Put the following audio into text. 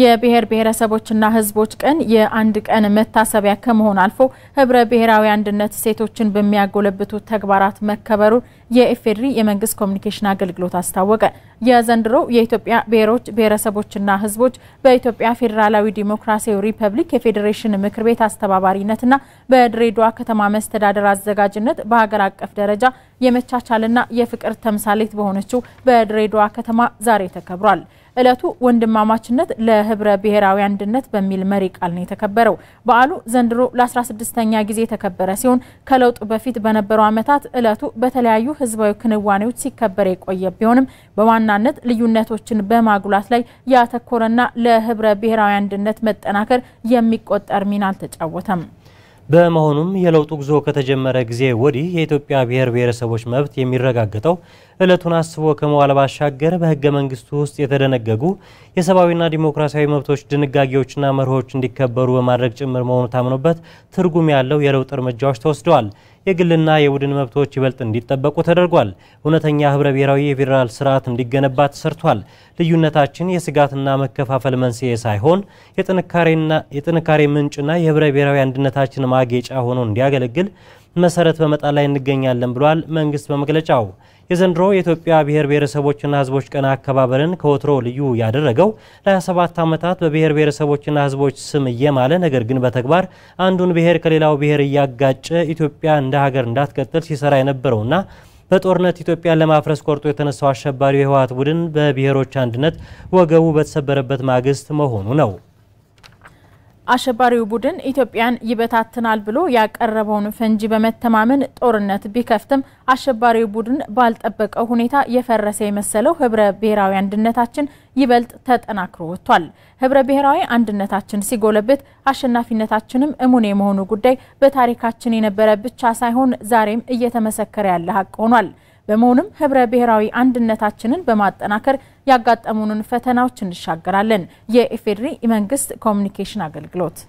የብሔር ብሔረሰቦችና ሕዝቦች ቀን የአንድ ቀን መታሰቢያ ከመሆን አልፎ ህብረ ብሔራዊ አንድነት ሴቶችን በሚያጎለብቱ ተግባራት መከበሩን የኢፌዴሪ የመንግስት ኮሚኒኬሽን አገልግሎት አስታወቀ። የዘንድሮው የኢትዮጵያ ብሔሮች ብሔረሰቦችና ሕዝቦች በኢትዮጵያ ፌዴራላዊ ዲሞክራሲያዊ ሪፐብሊክ የፌዴሬሽን ምክር ቤት አስተባባሪነትና በድሬዳዋ ከተማ መስተዳደር አዘጋጅነት በሀገር አቀፍ ደረጃ የመቻቻልና የፍቅር ተምሳሌት በሆነችው በድሬዳዋ ከተማ ዛሬ ተከብሯል። እለቱ ወንድማማችነት ለህብረ ብሔራዊ አንድነት በሚል መሪ ቃል ነው የተከበረው። በዓሉ ዘንድሮ ለ16ኛ ጊዜ የተከበረ ሲሆን ከለውጡ በፊት በነበሩ ዓመታት እለቱ በተለያዩ ህዝባዊ ክንዋኔዎች ሲከበር የቆየ ቢሆንም በዋናነት ልዩነቶችን በማጉላት ላይ ያተኮረና ለህብረ ብሔራዊ አንድነት መጠናከር የሚቆጠር ሚና አልተጫወተም። በመሆኑም የለውጡ ጉዞ ከተጀመረ ጊዜ ወዲህ የኢትዮጵያ ብሔር ብሔረሰቦች መብት የሚረጋገጠው እለቱን አስቦ ከመዋል ባሻገር በህገ መንግስቱ ውስጥ የተደነገጉ የሰብአዊና ዲሞክራሲያዊ መብቶች ድንጋጌዎችና መርሆች እንዲከበሩ በማድረግ ጭምር መሆኑ ታምኖበት ትርጉም ያለው የለውጥ እርምጃዎች ተወስደዋል። የግልና የቡድን መብቶች ይበልጥ እንዲጠበቁ ተደርጓል። እውነተኛ ህብረ ብሔራዊ የፌዴራል ስርዓት እንዲገነባ ተሰርቷል። ልዩነታችን የስጋትና መከፋፈል መንስኤ ሳይሆን የጥንካሬ ምንጭና የህብረ ብሔራዊ አንድነታችን ማጌጫ ሆኖ እንዲያገለግል መሰረት በመጣል ላይ እንገኛለን ብሏል መንግስት በመግለጫው። የዘንድሮ የኢትዮጵያ ብሔር ብሔረሰቦችና ህዝቦች ቀን አከባበርን ከወትሮ ልዩ ያደረገው ለ27 ዓመታት በብሔር ብሔረሰቦችና ህዝቦች ስም እየማለ ነገር ግን በተግባር አንዱን ብሔር ከሌላው ብሔር እያጋጨ ኢትዮጵያ እንደ ሀገር እንዳትቀጥል ሲሰራ የነበረውና በጦርነት ኢትዮጵያን ለማፍረስ ቆርጦ የተነሳው አሸባሪው የህወሓት ቡድን በብሔሮች አንድነት ወገቡ በተሰበረበት ማግስት መሆኑ ነው። አሸባሪው ቡድን ኢትዮጵያን ይበታትናል ብሎ ያቀረበውን ፈንጂ በመተማመን ጦርነት ቢከፍትም አሸባሪው ቡድን ባልጠበቀው ሁኔታ የፈረሰ የመሰለው ህብረ ብሔራዊ አንድነታችን ይበልጥ ተጠናክሮ ወጥቷል። ህብረ ብሔራዊ አንድነታችን ሲጎለብት አሸናፊነታችንም እሙን የመሆኑ ጉዳይ በታሪካችን የነበረ ብቻ ሳይሆን ዛሬም እየተመሰከረ ያለ ሀቅ ሆኗል። በመሆኑም ህብረ ብሔራዊ አንድነታችንን በማጠናከር ያጋጠሙንን ፈተናዎች እንሻገራለን። የኢፌዴሪ መንግስት ኮሚኒኬሽን አገልግሎት